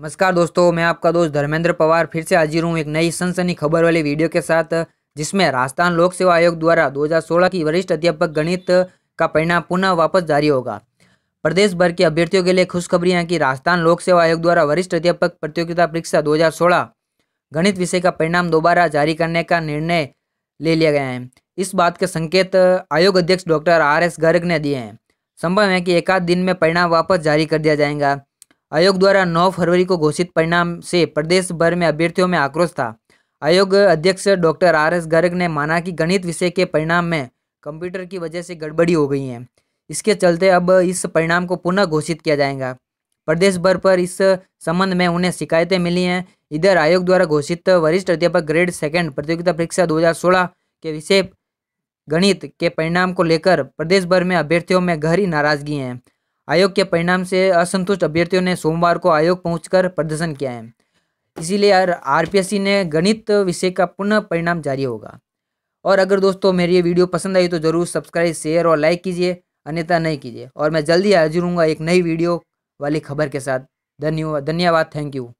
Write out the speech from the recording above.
नमस्कार दोस्तों मैं आपका दोस्त धर्मेंद्र पवार फिर से हाजिर हूँ एक नई सनसनी खबर वाली वीडियो के साथ जिसमें राजस्थान लोक सेवा आयोग द्वारा 2016 की वरिष्ठ अध्यापक गणित का परिणाम पुनः वापस जारी होगा प्रदेश भर के अभ्यर्थियों के लिए खुशखबरी है कि राजस्थान लोक सेवा आयोग द्वारा वरिष्ठ अध्यापक प्रतियोगिता परीक्षा दो गणित विषय का परिणाम दोबारा जारी करने का निर्णय ले लिया गया है इस बात के संकेत आयोग अध्यक्ष डॉक्टर आर एस गर्ग ने दिए हैं संभव है कि एकाध दिन में परिणाम वापस जारी कर दिया जाएगा आयोग द्वारा 9 फरवरी को घोषित परिणाम से प्रदेश भर में अभ्यर्थियों में आक्रोश था आयोग अध्यक्ष डॉक्टर आर एस गर्ग ने माना कि गणित विषय के परिणाम में कंप्यूटर की वजह से गड़बड़ी हो गई है इसके चलते अब इस परिणाम को पुनः घोषित किया जाएगा प्रदेश भर पर इस संबंध में उन्हें शिकायतें मिली हैं इधर आयोग द्वारा घोषित वरिष्ठ अध्यापक ग्रेड सेकंड प्रतियोगिता परीक्षा 2016 के विषय गणित के परिणाम को लेकर प्रदेश भर में अभ्यर्थियों में गहरी नाराजगी है आयोग के परिणाम से असंतुष्ट अभ्यर्थियों ने सोमवार को आयोग पहुंचकर प्रदर्शन किया है इसीलिए आर पी ने गणित विषय का पुनः परिणाम जारी होगा और अगर दोस्तों मेरी ये वीडियो पसंद आई तो ज़रूर सब्सक्राइब शेयर और लाइक कीजिए अन्यथा नहीं कीजिए और मैं जल्दी हाजिर हूँ एक नई वीडियो वाली खबर के साथ धन्यवाद धन्यवाद थैंक यू